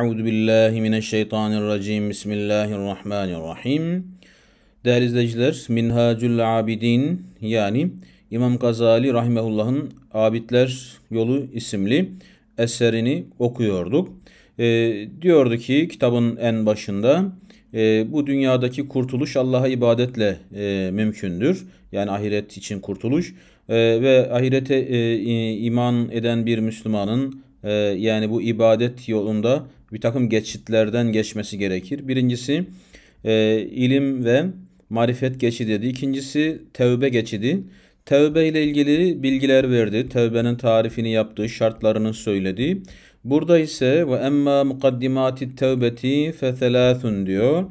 Euzu billahi mineşşeytanirracim. Bismillahirrahmanirrahim. Değerli izleyiciler, Minhacül Abidin yani İmam Gazali rahimehullah'ın Abidler Yolu isimli eserini okuyorduk. E, diyordu ki kitabın en başında e, bu dünyadaki kurtuluş Allah'a ibadetle e, mümkündür. Yani ahiret için kurtuluş e, ve ahirete e, iman eden bir Müslümanın e, yani bu ibadet yolunda bir takım geçitlerden geçmesi gerekir. Birincisi e, ilim ve marifet geçidi. İkincisi tevbe geçidi. Tevbe ile ilgili bilgiler verdi. Tevbenin tarifini yaptığı şartlarını söyledi. Burada ise ve emma mukaddimati tevbeti fethelathun diyor.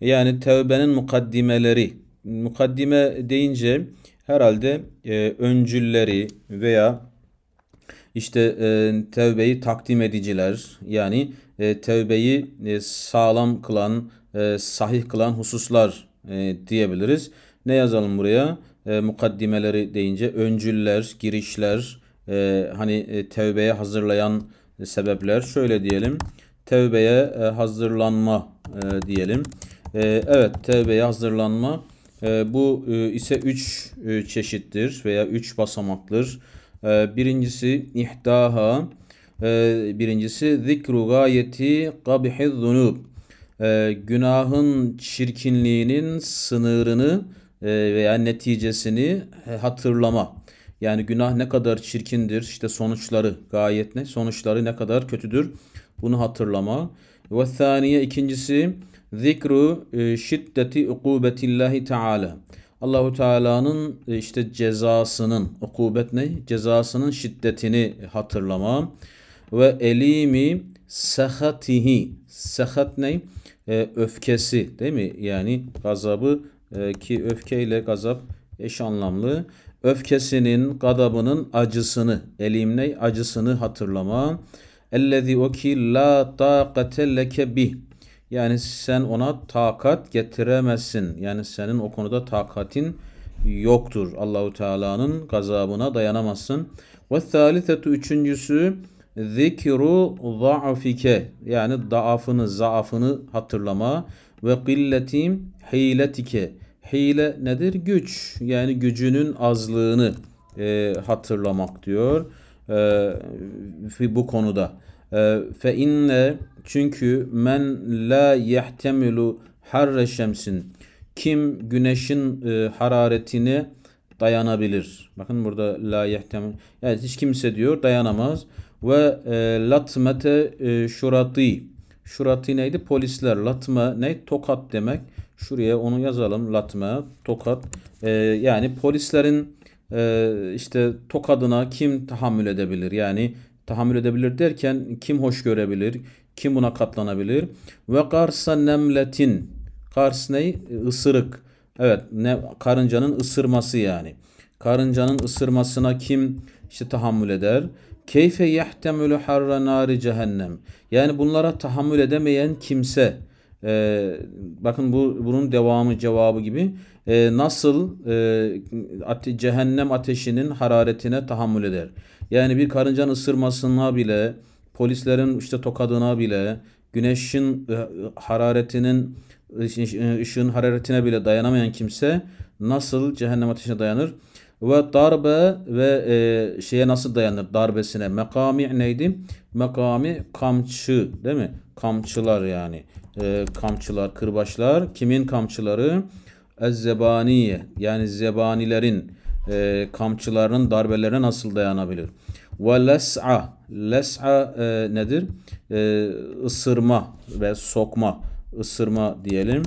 Yani tevbenin mukaddimeleri. Mukaddime deyince herhalde e, öncülleri veya işte e, tevbeyi takdim ediciler yani e, tevbeyi e, sağlam kılan, e, sahih kılan hususlar e, diyebiliriz. Ne yazalım buraya? E, mukaddimeleri deyince öncüller, girişler, e, hani e, tevbeye hazırlayan e, sebepler. Şöyle diyelim, tevbeye e, hazırlanma e, diyelim. E, evet, tevbeye hazırlanma. E, bu e, ise üç e, çeşittir veya üç basamaktır. Ee, birincisi ihdaha, ee, birincisi zikru gayeti kabhi zunub. Ee, günahın çirkinliğinin sınırını veya neticesini hatırlama. Yani günah ne kadar çirkindir, işte sonuçları gayet ne, sonuçları ne kadar kötüdür bunu hatırlama. Ve saniye ikincisi zikru şiddeti ukubetillahi teala. Allahu Teala'nın e, işte cezasının, ukubet ne? Cezasının şiddetini hatırlama ve elimi sehatihi. Sehat ne? E, öfkesi değil mi? Yani gazabı e, ki öfkeyle gazap eş anlamlı. Öfkesinin, gadabının acısını, elim ne? Acısını hatırlama. Ellezî o ki la taqate leke bih yani sen ona takat getiremezsin. Yani senin o konuda takatin yoktur. Allahu Teala'nın gazabına dayanamazsın. Ve salisetu üçüncüsü zikru zaafike yani daafını zaafını hatırlama ve qilletim hiletike hile nedir güç yani gücünün azlığını e, hatırlamak diyor e, bu konuda e, fe inne çünkü men la yehtemilu harre şemsin. Kim güneşin e, hararetini dayanabilir. Bakın burada la yehtemil. Yani hiç kimse diyor dayanamaz. Ve e, latmete e, şurati. Şurati neydi? Polisler. Latma ne? Tokat demek. Şuraya onu yazalım. Latma, tokat. E, yani polislerin e, işte tokadına kim tahammül edebilir? Yani tahammül edebilir derken kim hoş görebilir? Kim buna katlanabilir? Ve karsa nemletin. Kars ne? Isırık. Evet ne, karıncanın ısırması yani. Karıncanın ısırmasına kim işte tahammül eder? Keyfe yehtemülü harra nari cehennem. Yani bunlara tahammül edemeyen kimse. Ee, bakın bu bunun devamı cevabı gibi. Ee, nasıl e, ate cehennem ateşinin hararetine tahammül eder? Yani bir karıncanın ısırmasına bile polislerin işte tokadına bile, güneşin e, hararetinin e, ışığın hararetine bile dayanamayan kimse nasıl cehennem ateşine dayanır? Ve darbe ve e, şeye nasıl dayanır darbesine? Mekami neydi? Mekami kamçı değil mi? Kamçılar yani. E, kamçılar, kırbaçlar. Kimin kamçıları? Ezzebaniye yani zebanilerin e, kamçılarının darbelerine nasıl dayanabilir? Ve les'a Les'a e, nedir? E, ısırma ve sokma, ısırma diyelim.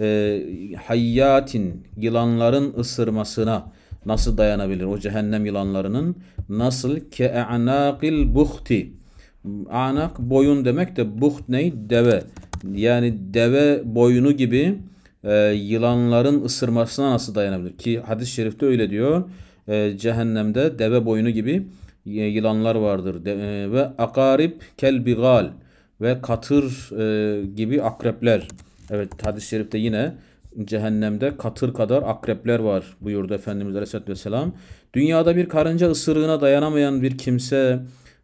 E, hayyatin, yılanların ısırmasına nasıl dayanabilir? O cehennem yılanlarının nasıl? Ke'anakil buhti. Anak boyun demek de buht ney? Deve. Yani deve boyunu gibi e, yılanların ısırmasına nasıl dayanabilir? Ki hadis-i şerifte öyle diyor. E, cehennemde deve boyunu gibi yılanlar vardır de, e, ve akarip kel ve katır e, gibi akrepler. Evet hadis-i şerifte yine cehennemde katır kadar akrepler var buyurdu Efendimiz Aleyhisselatü Vesselam. Dünyada bir karınca ısırığına dayanamayan bir kimse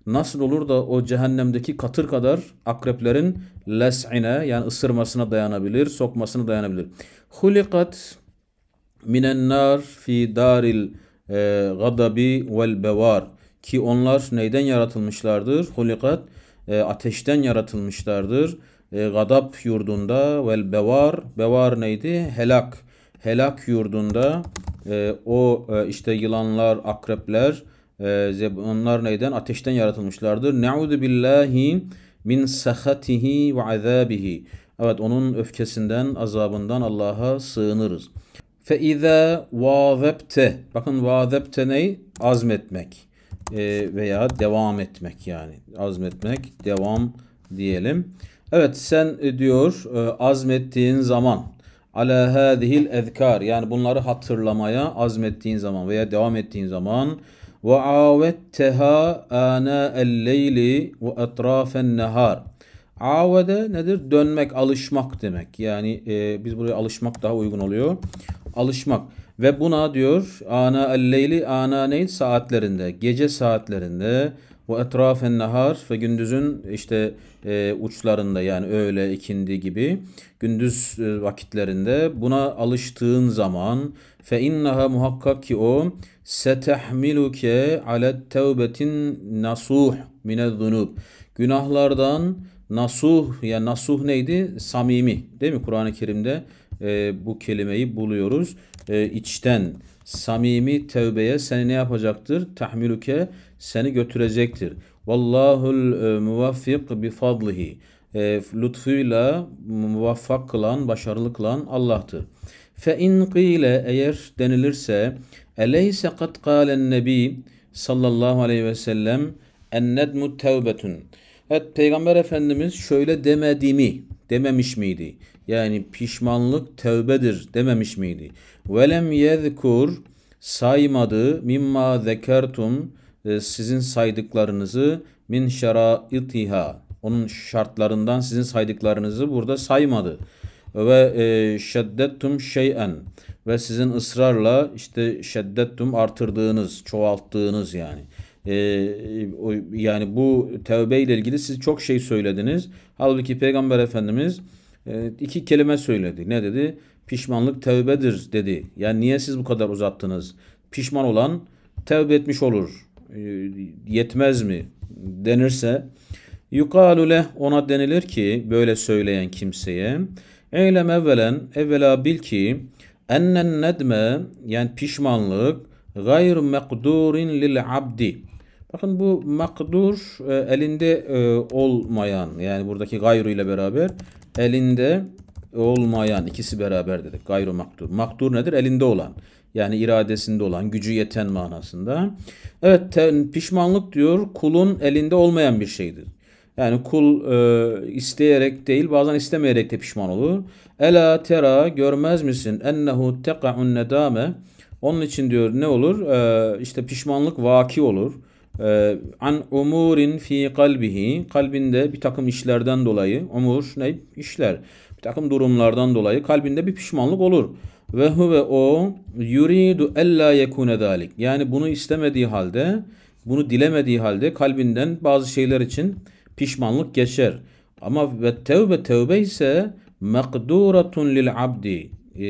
nasıl olur da o cehennemdeki katır kadar akreplerin les'ine yani ısırmasına dayanabilir, sokmasına dayanabilir. Hulikat minen nar fi daril e, gadabi vel bevar. Ki onlar neyden yaratılmışlardır? Hulikat e, ateşten yaratılmışlardır. E, gadab yurdunda vel bevar. Bevar neydi? Helak. Helak yurdunda e, o e, işte yılanlar, akrepler e, onlar neyden? Ateşten yaratılmışlardır. Ne'udu billahi min sahatihi ve azabihi. Evet onun öfkesinden, azabından Allah'a sığınırız. Fe izâ vâzebte. Bakın vâzebte ney? Azmetmek. E, veya devam etmek yani azmetmek devam diyelim. Evet sen e, diyor e, azmettiğin zaman ala hadihil ezkar yani bunları hatırlamaya azmettiğin zaman veya devam ettiğin zaman ve avetteha ana el-leyli ve etrafen nehar. Avede nedir? Dönmek, alışmak demek. Yani e, biz buraya alışmak daha uygun oluyor. Alışmak. Ve buna diyor ana elleyli ana neyin saatlerinde, gece saatlerinde ve etrafen nahar ve gündüzün işte e, uçlarında yani öğle, ikindi gibi gündüz e, vakitlerinde buna alıştığın zaman fe innaha muhakkak ki o setehmiluke ale tevbetin nasuh mine zunub günahlardan nasuh ya yani nasuh neydi? Samimi değil mi Kur'an-ı Kerim'de? e, bu kelimeyi buluyoruz. E, içten samimi tevbeye seni ne yapacaktır? Tahmiluke seni götürecektir. Vallahul e, muvaffik bi fadlihi. E, lütfuyla muvaffak kılan, başarılı kılan Allah'tır. Fe in qile eğer denilirse eleyse kad kalen nebi sallallahu aleyhi ve sellem ennedmu tevbetun. Evet Peygamber Efendimiz şöyle demedi mi? Dememiş miydi? yani pişmanlık tövbedir dememiş miydi? Velem yezkur saymadı mimma zekertum e, sizin saydıklarınızı min şeraitiha onun şartlarından sizin saydıklarınızı burada saymadı. Ve e, şeddettum şeyen ve sizin ısrarla işte şeddettum artırdığınız, çoğalttığınız yani. E, yani bu tevbe ile ilgili siz çok şey söylediniz. Halbuki Peygamber Efendimiz ee, iki kelime söyledi. Ne dedi? Pişmanlık tevbedir dedi. Yani niye siz bu kadar uzattınız? Pişman olan tevbe etmiş olur. Ee, yetmez mi? Denirse yukalu leh ona denilir ki böyle söyleyen kimseye eylem evvelen evvela bil ki ennen nedme yani pişmanlık gayr mekdurin lil abdi Bakın bu makdur e, elinde e, olmayan yani buradaki gayru ile beraber elinde olmayan ikisi beraber dedik. Gayru maktur. Maktur nedir? Elinde olan. Yani iradesinde olan, gücü yeten manasında. Evet te, pişmanlık diyor kulun elinde olmayan bir şeydir. Yani kul e, isteyerek değil bazen istemeyerek de pişman olur. Ela tera görmez misin ennehu teka'un nedame. Onun için diyor ne olur? E, işte pişmanlık vaki olur. Ee, an umurin fi kalbihi kalbinde bir takım işlerden dolayı umur ne işler bir takım durumlardan dolayı kalbinde bir pişmanlık olur ve huve o yuridu ella yekune dalik yani bunu istemediği halde bunu dilemediği halde kalbinden bazı şeyler için pişmanlık geçer ama ve tevbe tevbe ise makduratun lil abdi e,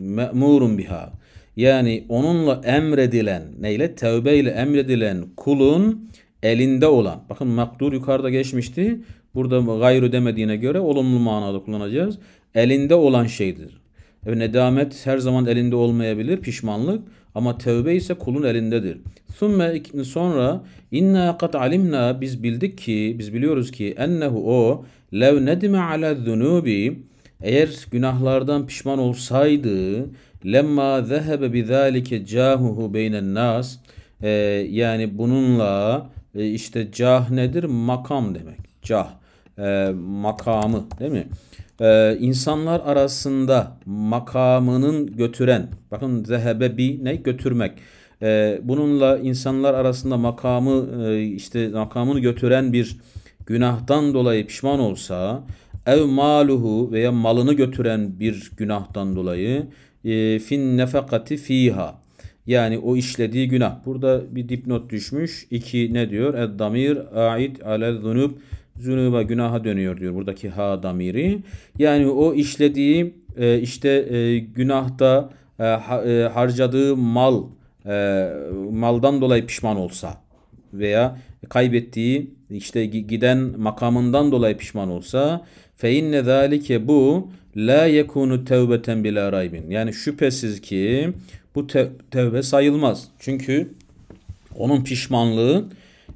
me'murun biha yani onunla emredilen neyle? ile emredilen kulun elinde olan. Bakın makdur yukarıda geçmişti. Burada gayrı demediğine göre olumlu manada kullanacağız. Elinde olan şeydir. E, nedamet her zaman elinde olmayabilir pişmanlık ama tevbe ise kulun elindedir. Sümme sonra inna kat alimna biz bildik ki biz biliyoruz ki ennehu o lev nedime ala zunubi eğer günahlardan pişman olsaydı lemma zehebe bi zalike cahuhu beynen nas e, yani bununla e, işte cah nedir? Makam demek. Cah. E, makamı değil mi? Ee, insanlar arasında makamının götüren, bakın zehebe bir ne? Götürmek. Ee, bununla insanlar arasında makamı e, işte makamını götüren bir günahtan dolayı pişman olsa ev maluhu veya malını götüren bir günahtan dolayı e, fin nefakati fiha yani o işlediği günah. Burada bir dipnot düşmüş. 2 ne diyor? Ed damir ait alel zunub zunuba günaha dönüyor diyor buradaki ha damiri. Yani o işlediği e, işte e, günahta e, harcadığı mal maldan dolayı pişman olsa veya kaybettiği işte giden makamından dolayı pişman olsa fe inne zalike bu la yekunu tevbeten bila raybin. Yani şüphesiz ki bu tevbe sayılmaz. Çünkü onun pişmanlığı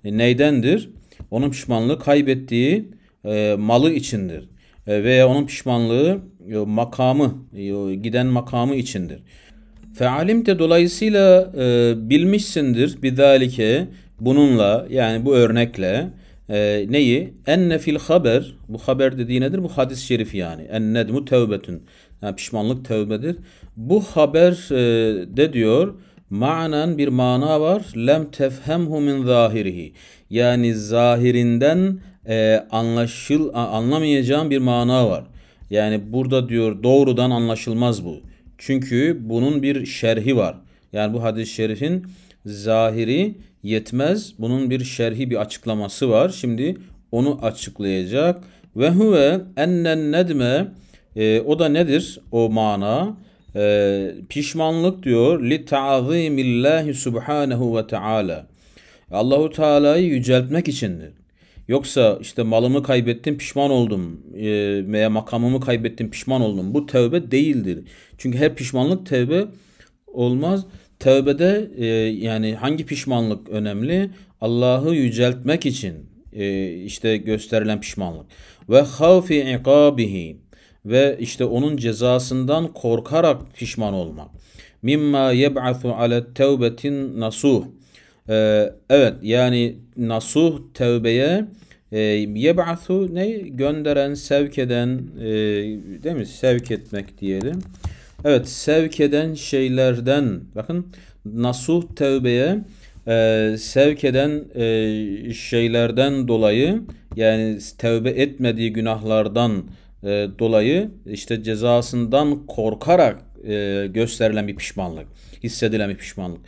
e, neydendir? Onun pişmanlığı kaybettiği e, malı içindir. E, veya onun pişmanlığı e, makamı, giden makamı içindir. Fealimte dolayısıyla e, bilmişsindir bidalike bununla yani bu örnekle e, neyi? Enne fil haber bu haber dediği nedir? Bu hadis-i şerif yani. En nedmu tevbetün. Yani pişmanlık tevbedir. Bu haber e, de diyor manen bir mana var. Lem tefhemhu min zahirihi. Yani zahirinden e, anlaşıl anlamayacağım bir mana var. Yani burada diyor doğrudan anlaşılmaz bu. Çünkü bunun bir şerhi var. Yani bu hadis-i şerifin zahiri yetmez. Bunun bir şerhi bir açıklaması var. Şimdi onu açıklayacak. Ve huve ennen nedme e, o da nedir o mana? E, pişmanlık diyor. Li ta'zimillahi Subhanahu ve Taala. Allahu Teala'yı yüceltmek içindir. Yoksa işte malımı kaybettim pişman oldum e, veya makamımı kaybettim pişman oldum. Bu tevbe değildir. Çünkü her pişmanlık tevbe olmaz. Tevbede e, yani hangi pişmanlık önemli? Allah'ı yüceltmek için e, işte gösterilen pişmanlık. Ve havfi ikabihi ve işte onun cezasından korkarak pişman olmak. Mimma yeb'athu ala tevbetin nasuh. E, evet yani nasuh tevbeye e, yeb'athu ne gönderen, sevk eden e, değil mi? Sevk etmek diyelim. Evet sevk eden şeylerden bakın nasuh tevbeye e, sevk eden e, şeylerden dolayı yani tevbe etmediği günahlardan e, dolayı işte cezasından korkarak e, gösterilen bir pişmanlık, hissedilen bir pişmanlık.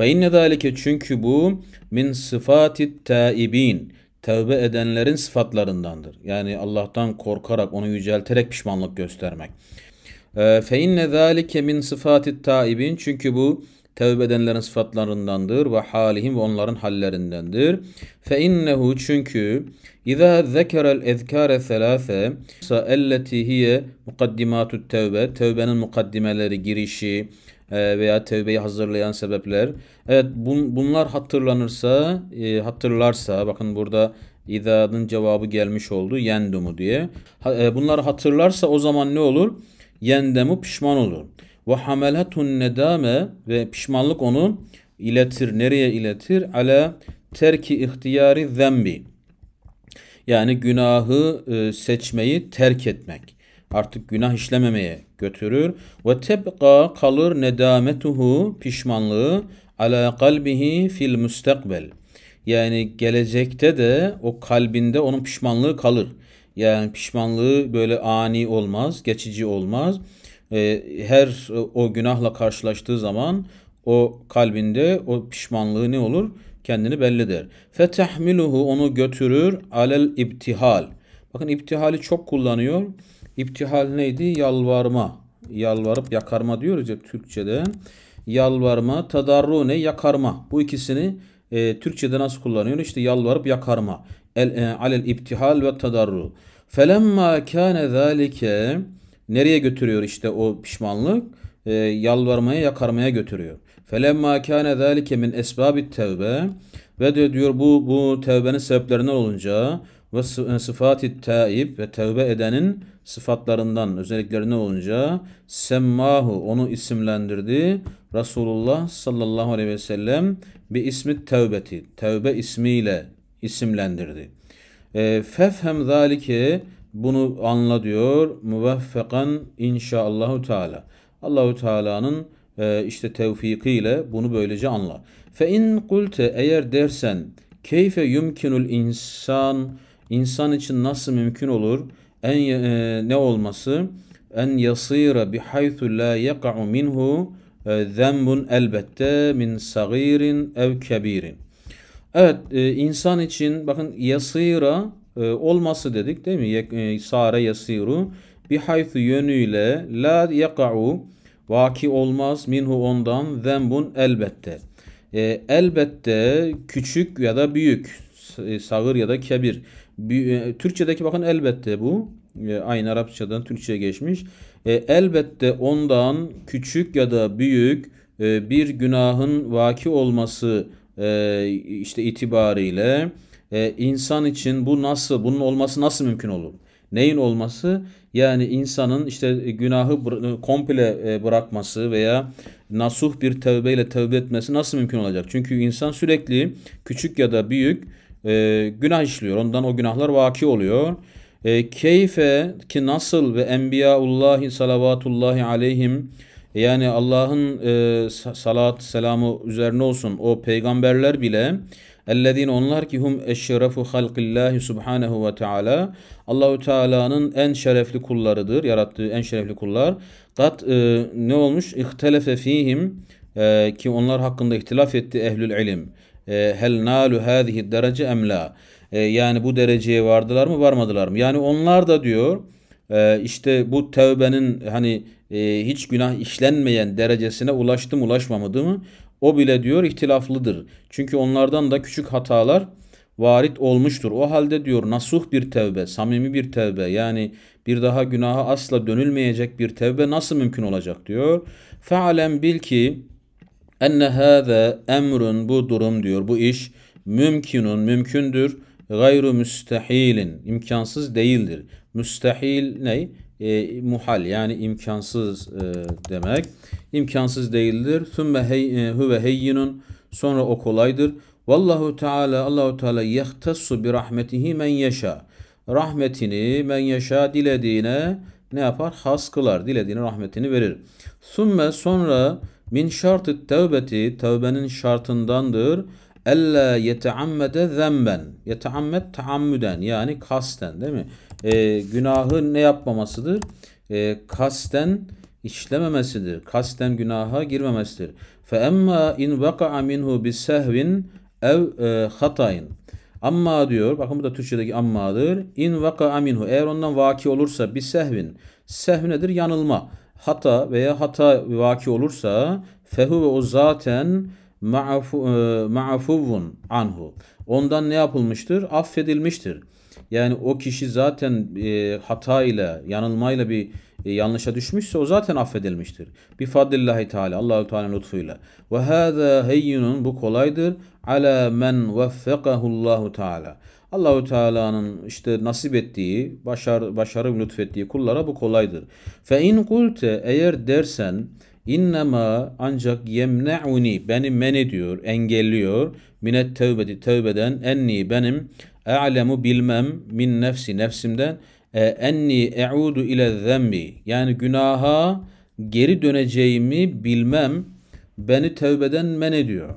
Ve inne zalike çünkü bu min sıfatit taibin tevbe edenlerin sıfatlarındandır. Yani Allah'tan korkarak onu yücelterek pişmanlık göstermek. Ee, fe inne zâlike min sıfatit taibin. Çünkü bu tevbe edenlerin sıfatlarındandır ve halihim ve onların hallerindendir. Fe innehu çünkü İza zekerel ezkâre selâse elleti hiye mukaddimatü tevbe tevbenin mukaddimeleri girişi e, veya tevbeyi hazırlayan sebepler. Evet bun, bunlar hatırlanırsa e, hatırlarsa bakın burada İza'nın cevabı gelmiş oldu yendumu diye. Ha, e, bunları hatırlarsa o zaman ne olur? Yendemu pişman olur. Ve hameletun nedame ve pişmanlık onu iletir. Nereye iletir? Ala terki ihtiyari zembi. Yani günahı e, seçmeyi terk etmek. Artık günah işlememeye götürür. Ve tebqa kalır nedametuhu pişmanlığı ala kalbihi fil müstakbel. Yani gelecekte de o kalbinde onun pişmanlığı kalır. Yani pişmanlığı böyle ani olmaz, geçici olmaz. Ee, her e, o günahla karşılaştığı zaman o kalbinde o pişmanlığı ne olur? Kendini belli eder. Fetehmiluhu onu götürür alel ibtihal. Bakın iptihali çok kullanıyor. İptihal neydi? Yalvarma. Yalvarıp yakarma diyoruz ya Türkçe'de. Yalvarma, tadarru ne? Yakarma. Bu ikisini e, Türkçe'de nasıl kullanıyor? İşte yalvarıp yakarma. El, e, alel iptihal ve tadarru. Felemma kâne zâlike nereye götürüyor işte o pişmanlık? E, yalvarmaya, yakarmaya götürüyor. Felemma kâne zâlike min esbâbit tevbe ve de diyor bu bu tevbenin sebeplerinden olunca ve e, sıfati taib ve tevbe edenin sıfatlarından özelliklerine olunca semmahu onu isimlendirdi Resulullah sallallahu aleyhi ve sellem bir ismi tevbeti tevbe ismiyle isimlendirdi. E, Fefhem zalike bunu anla diyor muvaffakan inşallahü teala. Allahu Teala'nın e, işte tevfikiyle bunu böylece anla. Fe in kulte eğer dersen keyfe yumkinul insan İnsan için nasıl mümkün olur? En e, ne olması? En yasira bi haythu la yaqa'u minhu e, zenbun elbette min sagirin ev kebirin. Evet e, insan için bakın yasira e, olması dedik değil mi? E, sare yasiru bi haythu yönüyle la yaqa'u vaki olmaz minhu ondan zenbun elbette. E, elbette küçük ya da büyük, e, sagır ya da kebir. E, Türkçedeki bakın elbette bu e, aynı Arapçadan Türkçe'ye geçmiş. E, elbette ondan küçük ya da büyük bir günahın vaki olması işte itibariyle insan için bu nasıl, bunun olması nasıl mümkün olur? Neyin olması? Yani insanın işte günahı komple bırakması veya nasuh bir tövbeyle tövbe etmesi nasıl mümkün olacak? Çünkü insan sürekli küçük ya da büyük e, günah işliyor. Ondan o günahlar vaki oluyor. E, keyfe ki nasıl ve enbiyaullahi salavatullahi aleyhim yani Allah'ın e, salat selamı üzerine olsun o peygamberler bile ellezine onlar ki hum eşrefu halkillahi subhanehu ve teala Allahü Teala'nın en şerefli kullarıdır yarattığı en şerefli kullar kat e, ne olmuş ihtelefe fihim e, ki onlar hakkında ihtilaf etti ehlül ilim e, hel nalu hâzihi derece emla. E, yani bu dereceye vardılar mı varmadılar mı? Yani onlar da diyor e, işte bu tevbenin hani hiç günah işlenmeyen derecesine ulaştım mı ulaşmamadı mı? O bile diyor ihtilaflıdır. Çünkü onlardan da küçük hatalar varit olmuştur. O halde diyor nasuh bir tevbe, samimi bir tevbe yani bir daha günaha asla dönülmeyecek bir tevbe nasıl mümkün olacak diyor. Fealen bil ki Enne hâze emrün bu durum diyor bu iş mümkünün mümkündür. Gayru müstehilin imkansız değildir. Müstehil ney? E, muhal yani imkansız e, demek. İmkansız değildir. Sümme hey, e, huve heyyinun sonra o kolaydır. Vallahu Teala Allahu Teala yehtassu bi rahmetihi men yasha, Rahmetini men yasha dilediğine ne yapar? Has kılar. Dilediğine rahmetini verir. Sümme sonra Min şartı tevbeti tevbenin şartındandır. Elle yeteammede zemben. Yeteammet taammüden yani kasten değil mi? E, günahı ne yapmamasıdır? E, kasten işlememesidir. Kasten günaha girmemesidir. Fe emma in vaka'a minhu bis sehvin ev e, hatayin. Amma diyor, bakın bu da Türkçedeki ammadır. İn vaka aminhu. Eğer ondan vaki olursa bisehvin. sehvin. Sehv nedir? Yanılma hata veya hata vaki olursa fehu ve o zaten maafuvun e, anhu. Ondan ne yapılmıştır? Affedilmiştir. Yani o kişi zaten e, ile yanılmayla bir e, yanlışa düşmüşse o zaten affedilmiştir. Bi fadlillahi teala Allahu Teala'nın lütfuyla. Ve hâzâ heyyunun bu kolaydır ala men veffekahu Allahu Teala. Allahu Teala'nın işte nasip ettiği, başar, başarı lütfettiği kullara bu kolaydır. Fe in kulte eğer dersen innema ancak yemne'uni beni men ediyor, engelliyor minet tevbedi tevbeden enni benim e'lemu bilmem min nefsi nefsimden e, enni e'udu ile zembi, yani günaha geri döneceğimi bilmem beni tevbeden men ediyor.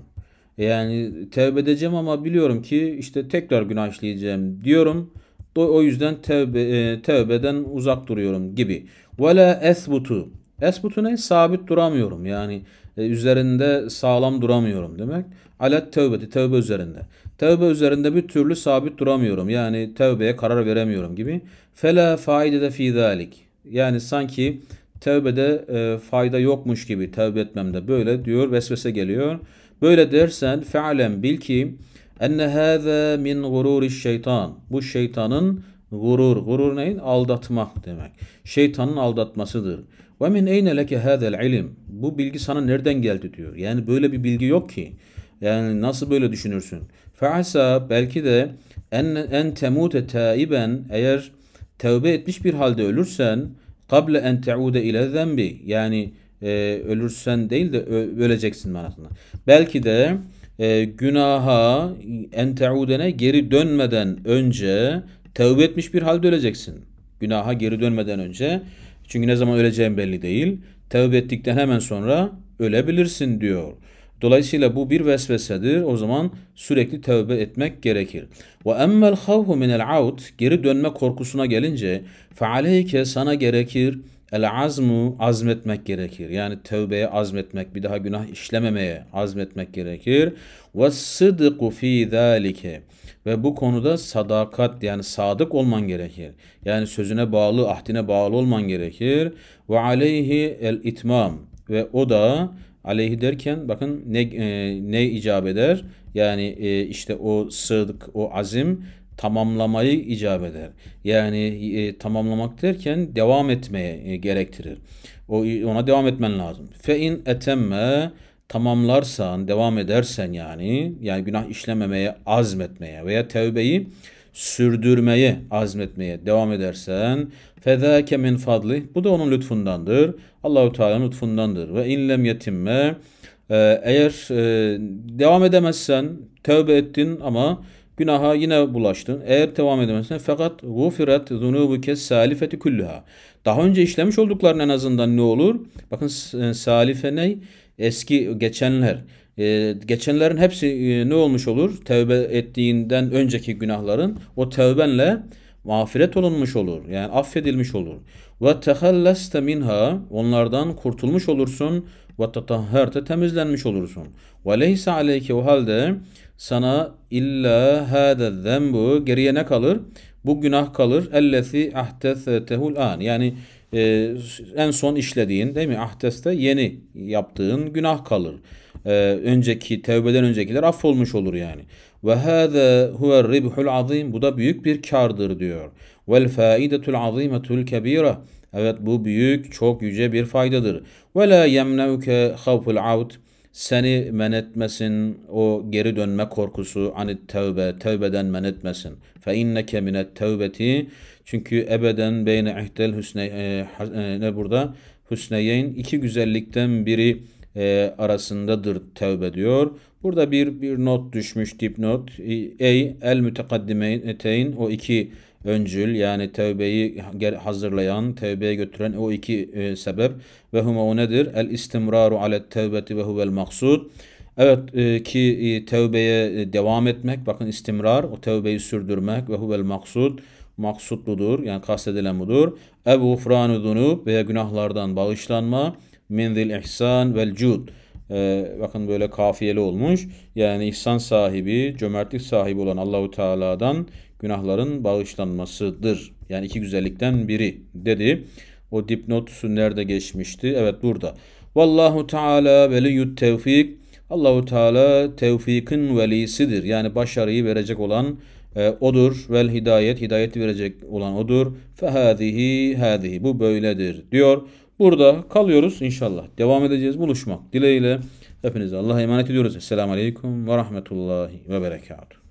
E, yani tevbe edeceğim ama biliyorum ki işte tekrar günah işleyeceğim diyorum. O yüzden tevbe, e, tevbeden uzak duruyorum gibi. Ve la esbutu. Esbutu ne? Sabit duramıyorum. Yani e, üzerinde sağlam duramıyorum demek. Alet tevbeti, tevbe üzerinde. Tevbe üzerinde bir türlü sabit duramıyorum. Yani tevbeye karar veremiyorum gibi. Fela faide de fi Yani sanki tevbede e, fayda yokmuş gibi tevbe etmemde böyle diyor vesvese geliyor. Böyle dersen fe'lem bil ki enne hâze min gururi şeytan. Bu şeytanın gurur. Gurur neyin? Aldatmak demek. Şeytanın aldatmasıdır. Ve min eyne leke hâzel ilim bu bilgi sana nereden geldi diyor. Yani böyle bir bilgi yok ki. Yani nasıl böyle düşünürsün? Feasa belki de en en temute taiben eğer tevbe etmiş bir halde ölürsen kable en teude ile zembi yani e, ölürsen değil de öleceksin manasında. Belki de e, günaha en teudene geri dönmeden önce tevbe etmiş bir halde öleceksin. Günaha geri dönmeden önce. Çünkü ne zaman öleceğin belli değil tevbe ettikten hemen sonra ölebilirsin diyor. Dolayısıyla bu bir vesvesedir. O zaman sürekli tevbe etmek gerekir. Ve emmel havhu minel aut geri dönme korkusuna gelince fealeyke sana gerekir el azmu azmetmek gerekir. Yani tevbeye azmetmek, bir daha günah işlememeye azmetmek gerekir. Ve sıdku fi zalike ve bu konuda sadakat yani sadık olman gerekir. Yani sözüne bağlı, ahdine bağlı olman gerekir. Ve aleyhi el itmam ve o da aleyhi derken bakın ne e, ne icap eder? Yani e, işte o sıdk, o azim tamamlamayı icap eder. Yani e, tamamlamak derken devam etmeye e, gerektirir. O ona devam etmen lazım. Fe in etemme tamamlarsan, devam edersen yani, yani günah işlememeye, azmetmeye veya tevbeyi sürdürmeye, azmetmeye devam edersen fezâke min fadli bu da onun lütfundandır. Allahu Teala'nın lütfundandır. Ve inlem yetimme e, eğer e, devam edemezsen tövbe ettin ama günaha yine bulaştın. Eğer devam edemezsen fakat gufiret zunubuke salifeti kulluha. Daha önce işlemiş olduklarının en azından ne olur? Bakın salife e, ne? eski geçenler e, geçenlerin hepsi e, ne olmuş olur? Tevbe ettiğinden önceki günahların o tevbenle mağfiret olunmuş olur. Yani affedilmiş olur. Ve tehalleste minha onlardan kurtulmuş olursun ve tatahherte temizlenmiş olursun. Ve leysa aleyke o halde sana illa hâde zembu geriye ne kalır? Bu günah kalır. Ellesi ahtesetehul an. Yani e, en son işlediğin değil mi ahdeste yeni yaptığın günah kalır. E, önceki tevbeden öncekiler affolmuş olur yani. Ve hâze huve ribhul azim. Bu da büyük bir kardır diyor. Vel faidetul azimetul kebira. Evet bu büyük çok yüce bir faydadır. Ve la yemneuke havful avt seni men etmesin o geri dönme korkusu anit tevbe tevbeden men etmesin fe inneke minet tevbeti çünkü ebeden beyne ihdel hüsne e, e, ne burada hüsneyeyn iki güzellikten biri e, arasındadır tevbe diyor. Burada bir bir not düşmüş dipnot. E, ey el mütekaddimeyn o iki öncül yani tevbeyi hazırlayan, tevbeye götüren o iki e, sebep ve huma o nedir? El istimraru alet tevbeti ve huvel maksud. Evet e, ki e, tevbeye e, devam etmek, bakın istimrar, o tevbeyi sürdürmek ve huvel maksud maksutludur yani kastedilen budur. Ebu franu zunub veya günahlardan bağışlanma min zil ihsan vel cud ee, bakın böyle kafiyeli olmuş. Yani ihsan sahibi, cömertlik sahibi olan Allahu Teala'dan günahların bağışlanmasıdır. Yani iki güzellikten biri dedi. O dipnot nerede geçmişti? Evet burada. Vallahu Teala veliyut tevfik. Allahu Teala tevfikin velisidir. Yani başarıyı verecek olan e, odur. Vel hidayet, hidayeti verecek olan odur. Fehadihi hadihi. Bu böyledir diyor. Burada kalıyoruz inşallah. Devam edeceğiz buluşmak dileğiyle. Hepinize Allah'a emanet ediyoruz. Esselamu Aleyküm ve Rahmetullahi ve Berekatuhu.